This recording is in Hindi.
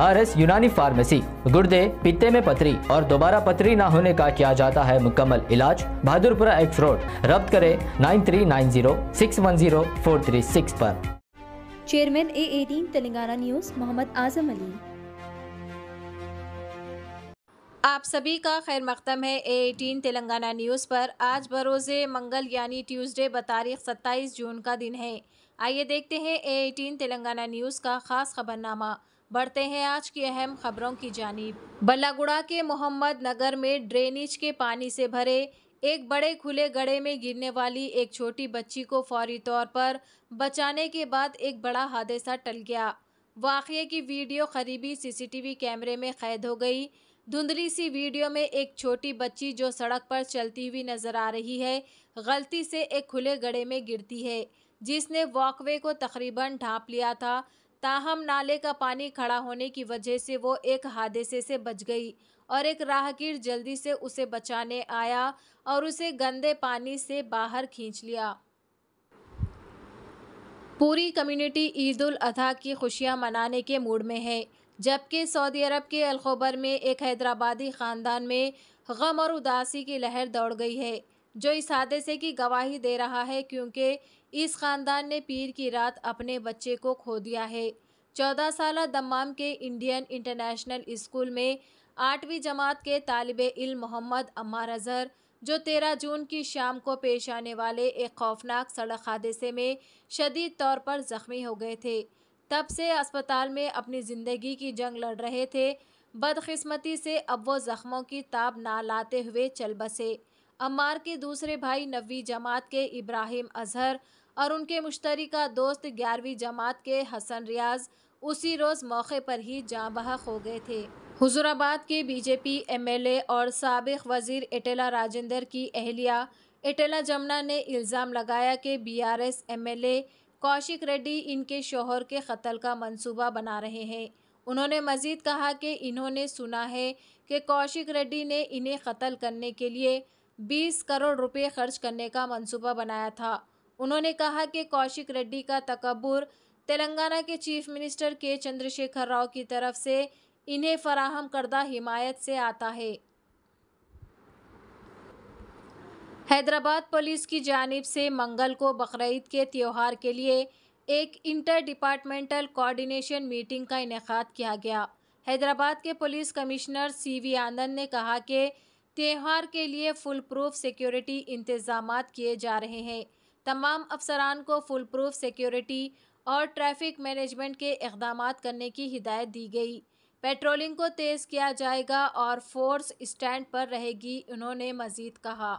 आर एस यूनानी फार्मेसी गुर्दे पित्ते में पथरी और दोबारा पथरी ना होने का किया जाता है मुकम्मल इलाज बहादुरपुरा एक्स रोड रब्त करे nine three nine zero six one zero four three six पर chairman A eighteen Telangana news Mohammad Azam Ali आप सभी का खैर मकदम है ए एटीन तेलंगाना न्यूज़ पर आज बरोजे मंगल यानी ट्यूसडे बतारीख सत्ताईस जून का दिन है आइए देखते हैं ए एटीन तेलंगाना न्यूज़ का ख़ास खबरनामा बढ़ते हैं आज की अहम खबरों की जानी बल्लागुड़ा के मोहम्मद नगर में ड्रेनेज के पानी से भरे एक बड़े खुले गड्ढे में गिरने वाली एक छोटी बच्ची को फौरी तौर पर बचाने के बाद एक बड़ा हादसा टल गया वाक़े की वीडियो करीबी सीसीटीवी कैमरे में कैद हो गई धुंधली सी वीडियो में एक छोटी बच्ची जो सड़क पर चलती हुई नजर आ रही है गलती से एक खुले गड्ढे में गिरती है जिसने वॉकवे को तकरीबन ढांप लिया था ताहम नाले का पानी खड़ा होने की वजह से वो एक हादसे से बच गई और एक राहगीर जल्दी से उसे बचाने आया और उसे गंदे पानी से बाहर खींच लिया पूरी कम्युनिटी ईद उल अजहा की खुशियां मनाने के मूड में है जबकि सऊदी अरब के अलखोबर में एक हैदराबादी ख़ानदान में गम और उदासी की लहर दौड़ गई है जो इस हादसे की गवाही दे रहा है क्योंकि इस खानदान ने पीर की रात अपने बच्चे को खो दिया है चौदह साल दम्माम के इंडियन इंटरनेशनल स्कूल में आठवीं जमात के तालब इल मोहम्मद अम्मार अजहर जो तेरह जून की शाम को पेश आने वाले एक खौफनाक सड़क हादसे में शदीद तौर पर जख्मी हो गए थे तब से अस्पताल में अपनी ज़िंदगी की जंग लड़ रहे थे बदकस्मती से अब वो ज़ख्मों की ताब ना लाते हुए चल बसे अम्मार के दूसरे भाई नवी जमात के इब्राहिम अजहर और उनके मुश्तरीका दोस्त ग्यारहवीं जमात के हसन रियाज उसी रोज़ मौके पर ही जाँ बहक हो गए थे हजूराबाद के बीजेपी एमएलए और सबक वजीर एटेला राजेंद्र की अहलिया एटेला जमुना ने इल्ज़ाम लगाया कि बीआरएस एमएलए कौशिक रेड्डी इनके शोहर के कत्ल का मंसूबा बना रहे हैं उन्होंने मज़ीद कहा कि इन्होंने सुना है कि कौशिक रेड्डी ने इन्हें कत्ल करने के लिए 20 करोड़ रुपए खर्च करने का मंसूबा बनाया था उन्होंने कहा कि कौशिक रेड्डी का तकबर तेलंगाना के चीफ मिनिस्टर के चंद्रशेखर राव की तरफ से इन्हें फराहम करदा हिमायत से आता है हैदराबाद पुलिस की जानब से मंगल को बकरीद के त्यौहार के लिए एक इंटर डिपार्टमेंटल कोऑर्डिनेशन मीटिंग का इनका किया गया हैदराबाद के police commissioner C V Anand ने कहा कि त्यौहार के लिए फुल प्रूफ सिक्योरिटी इंतजाम किए जा रहे हैं तमाम अफसरान को फुल प्रूफ सिक्योरिटी और ट्रैफिक मैनेजमेंट के इकदाम करने की हिदायत दी गई पेट्रोलिंग को तेज़ किया जाएगा और फोर्स स्टैंड पर रहेगी उन्होंने मज़ीद कहा